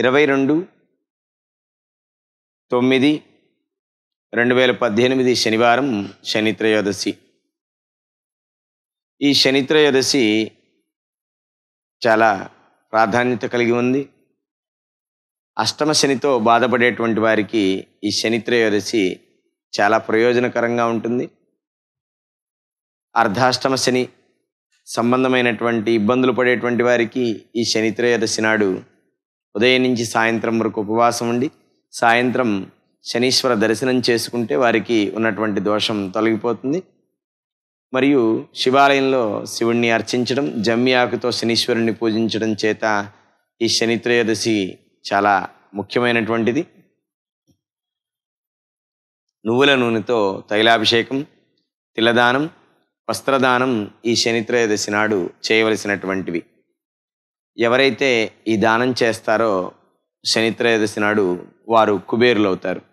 ఇరవై రెండు తొమ్మిది రెండు వేల పద్దెనిమిది శనివారం శనిత్రయోదశి ఈ శనిత్రయోదశి చాలా ప్రాధాన్యత కలిగి ఉంది అష్టమ శనితో బాధపడేటువంటి వారికి ఈ శనిత్రయోదశి చాలా ప్రయోజనకరంగా ఉంటుంది అర్ధాష్టమ శని సంబంధమైనటువంటి ఇబ్బందులు పడేటువంటి వారికి ఈ శనిత్రయోదశి నాడు ఉదయం నుంచి సాయంత్రం వరకు ఉపవాసం ఉండి సాయంత్రం శనీశ్వర దర్శనం చేసుకుంటే వారికి ఉన్నటువంటి దోషం తొలగిపోతుంది మరియు శివాలయంలో శివుణ్ణి అర్చించడం జమ్మి ఆకుతో శనీశ్వరుణ్ణి పూజించడం చేత ఈ శనిత్రయోదశి చాలా ముఖ్యమైనటువంటిది నువ్వుల నూనెతో తైలాభిషేకం తిలదానం వస్త్రదానం ఈ శనిత్రయోదశి నాడు చేయవలసినటువంటివి ఎవరైతే ఈ దానం చేస్తారో త్రయోదశి నాడు వారు కుబేరులు అవుతారు